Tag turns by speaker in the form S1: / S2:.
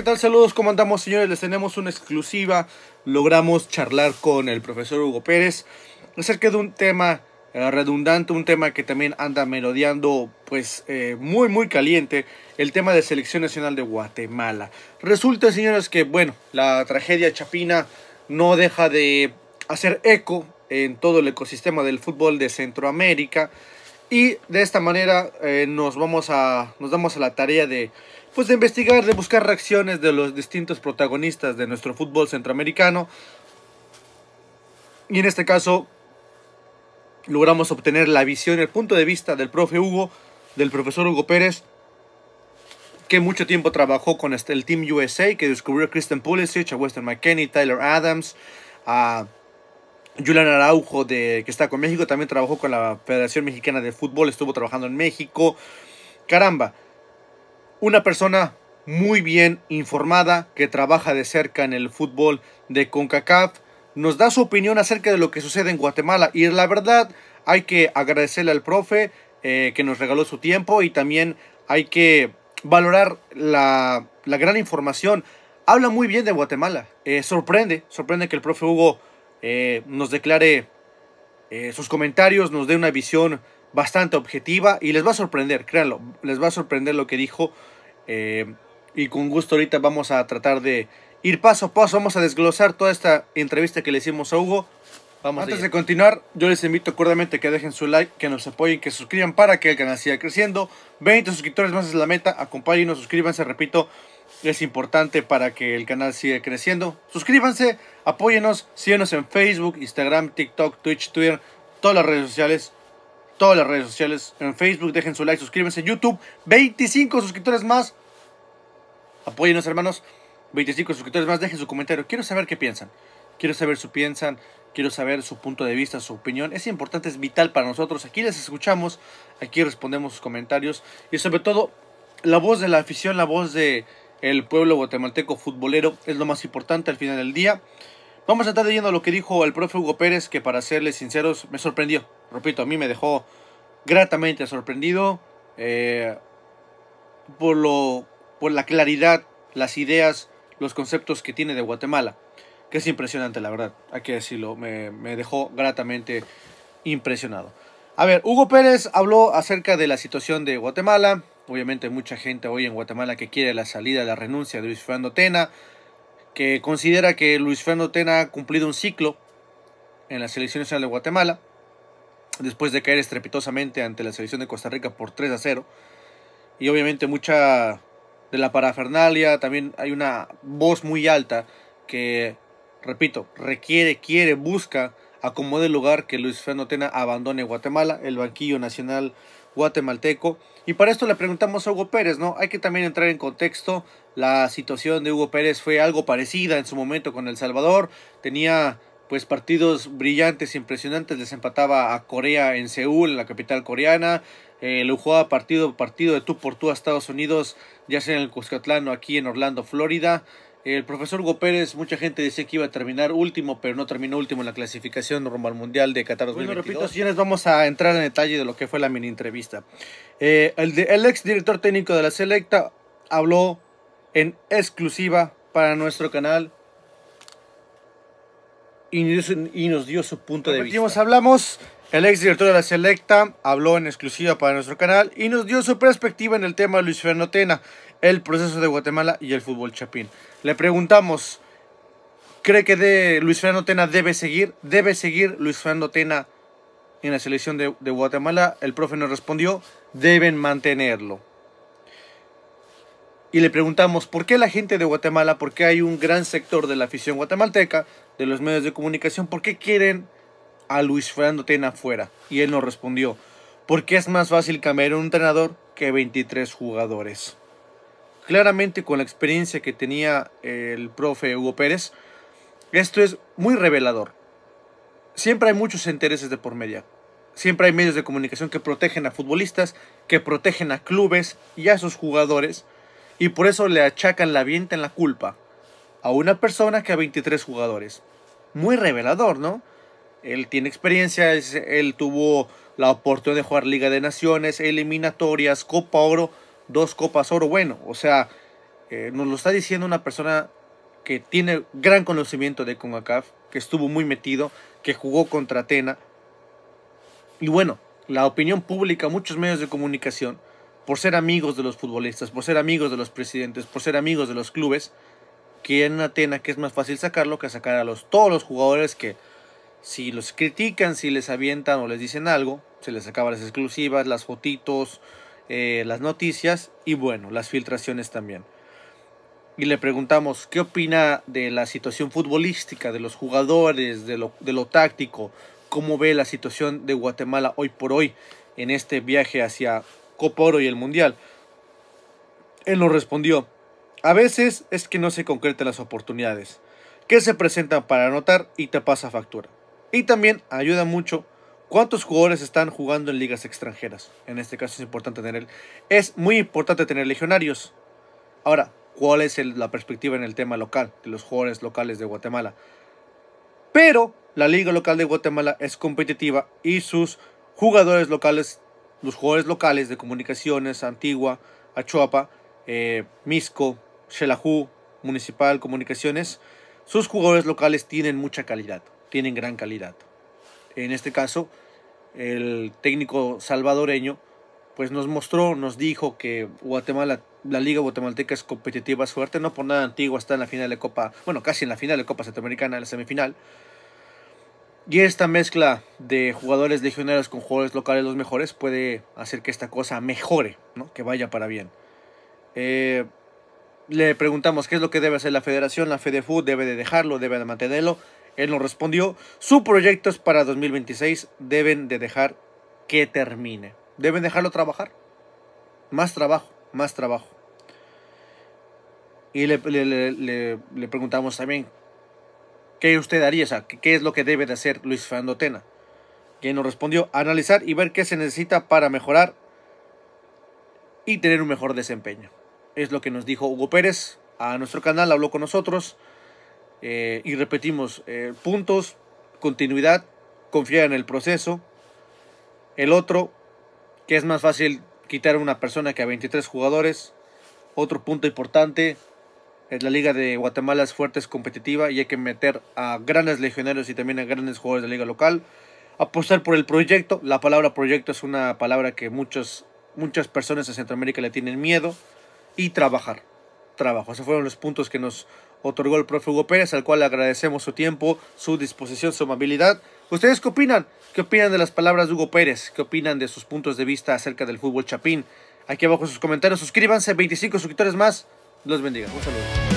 S1: ¿qué tal? Saludos, ¿cómo andamos señores? Les tenemos una exclusiva. Logramos charlar con el profesor Hugo Pérez acerca de un tema eh, redundante, un tema que también anda melodeando pues eh, muy muy caliente, el tema de selección nacional de Guatemala. Resulta señores que bueno, la tragedia chapina no deja de hacer eco en todo el ecosistema del fútbol de Centroamérica. Y de esta manera eh, nos vamos a nos damos a la tarea de pues de investigar, de buscar reacciones de los distintos protagonistas de nuestro fútbol centroamericano. Y en este caso logramos obtener la visión, el punto de vista del profe Hugo, del profesor Hugo Pérez, que mucho tiempo trabajó con este, el Team USA, que descubrió a Kristen Pulisic, a Weston McKenney, Tyler Adams, a Julian Araujo, de, que está con México, también trabajó con la Federación Mexicana de Fútbol, estuvo trabajando en México. Caramba, una persona muy bien informada que trabaja de cerca en el fútbol de CONCACAF, nos da su opinión acerca de lo que sucede en Guatemala. Y la verdad, hay que agradecerle al profe eh, que nos regaló su tiempo y también hay que valorar la, gran información. Habla muy bien de Guatemala. Eh, sorprende, sorprende que el profe Hugo eh, nos declare eh, sus comentarios, nos dé una visión bastante objetiva y les va a sorprender, créanlo, les va a sorprender lo que dijo. Eh, y con gusto ahorita vamos a tratar de ir paso a paso, vamos a desglosar toda esta entrevista que le hicimos a Hugo. Vamos Antes de continuar, yo les invito cordialmente que dejen su like, que nos apoyen, que suscriban para que el canal siga creciendo. 20 suscriptores más es la meta, acompáñenos, suscríbanse, repito, es importante para que el canal siga creciendo. Suscríbanse, apóyenos, síguenos en Facebook, Instagram, TikTok, Twitch, Twitter, todas las redes sociales. Todas las redes sociales en Facebook, dejen su like, suscríbanse en YouTube. 25 suscriptores más. Apóyenos, hermanos. 25 suscriptores más, dejen su comentario. Quiero saber qué piensan. Quiero saber su piensan. Quiero saber su punto de vista, su opinión. Es importante, es vital para nosotros. Aquí les escuchamos, aquí respondemos sus comentarios. Y sobre todo, la voz de la afición, la voz de, el pueblo guatemalteco futbolero es lo más importante al final del día. Vamos a estar leyendo lo que dijo el profe Hugo Pérez, que para serles sinceros me sorprendió. Repito, a mí me dejó gratamente sorprendido eh, por, lo, por la claridad, las ideas, los conceptos que tiene de Guatemala. Que es impresionante, la verdad, hay que decirlo. me dejó gratamente impresionado. A ver, Hugo Pérez habló acerca de la situación de Guatemala, Obviamente mucha gente hoy en Guatemala que quiere la salida, la renuncia de Luis Fernando Tena, que considera que Luis Fernando Tena ha cumplido un ciclo en la selección nacional de Guatemala, después de caer estrepitosamente ante la selección de Costa Rica por 3 a 0. Y obviamente mucha de la parafernalia, también hay una voz muy alta que, repito, requiere, quiere, busca acomode el lugar que Luis Fernando Tena abandone Guatemala, el banquillo nacional guatemalteco. Y para esto le preguntamos a Hugo Pérez, ¿no? Hay que también entrar en contexto. La situación de Hugo Pérez fue algo parecida en su momento con El Salvador. Tenía pues partidos brillantes, impresionantes. Les a Corea en Seúl, en la capital coreana. Eh, lo jugaba partido, partido de tú por tú a Estados Unidos, ya sea en el Cuscatlán aquí en Orlando, Florida. El profesor Hugo Pérez, mucha gente decía que iba a terminar último, pero no terminó último en la clasificación normal Mundial de Qatar 2022. Bueno, repito, vamos a entrar en detalle de lo que fue la mini entrevista. Eh, el, ex director técnico de la Selecta habló en exclusiva para nuestro canal y nos, dio su punto de vista. Hablamos, el ex director de la Selecta habló en exclusiva para nuestro canal y nos dio su perspectiva en el tema de Luis Fernotena el proceso de Guatemala y el fútbol chapín. Le preguntamos, ¿cree que Luis Fernando Tena debe seguir? ¿Debe seguir Luis Fernando Tena en la selección de, de Guatemala? El profe nos respondió, deben mantenerlo. Y le preguntamos, ¿por qué la gente de Guatemala, por qué hay un gran sector de la afición guatemalteca, de los medios de comunicación, por qué quieren a Luis Fernando Tena fuera? Y él nos respondió, porque es más fácil cambiar un entrenador que 23 jugadores claramente con la experiencia que tenía el profe Hugo Pérez, esto es muy revelador. Siempre hay muchos intereses de por medio. Siempre hay medios de comunicación que protegen a futbolistas, que protegen a clubes y a sus jugadores, y por eso le achacan la vienta en la culpa a una persona que a 23 jugadores. Muy revelador, ¿no? Él tiene experiencia, él tuvo la oportunidad de jugar Liga de Naciones, eliminatorias, Copa Oro, dos copas oro. Bueno, o sea, eh, nos lo está diciendo una persona que tiene gran conocimiento de CONCACAF, que estuvo muy metido, que jugó contra Atena. Y bueno, la opinión pública, muchos medios de comunicación, por ser amigos de los futbolistas, por ser amigos de los presidentes, por ser amigos de los clubes, en Atena que es más fácil sacarlo que sacar a los, todos los jugadores que si los critican, si les avientan o les dicen algo, se les acaba las exclusivas, las fotitos, eh, las noticias y bueno, las filtraciones también. Y le preguntamos qué opina de la situación futbolística, de los jugadores, de lo, táctico, cómo ve la situación de Guatemala hoy por hoy en este viaje hacia Copa Oro y el Mundial. Él nos respondió, a veces es que no se concretan las oportunidades que se presentan para anotar y te pasa factura. Y también ayuda mucho ¿Cuántos jugadores están jugando en ligas extranjeras? En este caso es importante tener, es muy importante tener legionarios. Ahora, ¿cuál es la perspectiva en el tema local de los jugadores locales de Guatemala? Pero la liga local de Guatemala es competitiva y sus jugadores locales, los jugadores locales de comunicaciones, Antigua, Achuapa, eh, Misco, Xelajú, Municipal, Comunicaciones, sus jugadores locales tienen mucha calidad, tienen gran calidad en este caso el técnico salvadoreño, pues nos mostró, nos dijo que Guatemala, la liga guatemalteca es competitiva, suerte, no por nada antigua, está en la final de Copa, bueno, casi en la final de Copa Centroamericana, en la semifinal. Y esta mezcla de jugadores legionarios con jugadores locales los mejores puede hacer que esta cosa mejore, ¿no? que vaya para bien. Eh, le preguntamos qué es lo que debe hacer la federación, la FEDEFU debe de dejarlo, debe de mantenerlo, él nos respondió, su proyecto es para 2026, deben de dejar que termine. Deben dejarlo trabajar. Más trabajo, más trabajo. Y le, preguntamos también, ¿qué usted haría? ¿qué es lo que debe de hacer Luis Fernando Tena? Y él nos respondió, analizar y ver qué se necesita para mejorar y tener un mejor desempeño. Es lo que nos dijo Hugo Pérez. A nuestro canal habló con nosotros. Eh, y repetimos, eh, puntos, continuidad, confiar en el proceso. El otro, que es más fácil quitar a una persona que a 23 jugadores. Otro punto importante, es la liga de Guatemala es fuerte, es competitiva y hay que meter a grandes legionarios y también a grandes jugadores de la liga local. Apostar por el proyecto, la palabra proyecto es una palabra que muchos, muchas personas en Centroamérica le tienen miedo. Y trabajar, trabajo. Esos fueron los puntos que nos otorgó el profe Hugo Pérez, al cual agradecemos su tiempo, su disposición, su amabilidad. ¿Ustedes qué opinan? ¿Qué opinan de las palabras de Hugo Pérez? ¿Qué opinan de sus puntos de vista acerca del fútbol chapín? Aquí abajo en sus comentarios, suscríbanse, 25 suscriptores más. Los bendiga. Un saludo.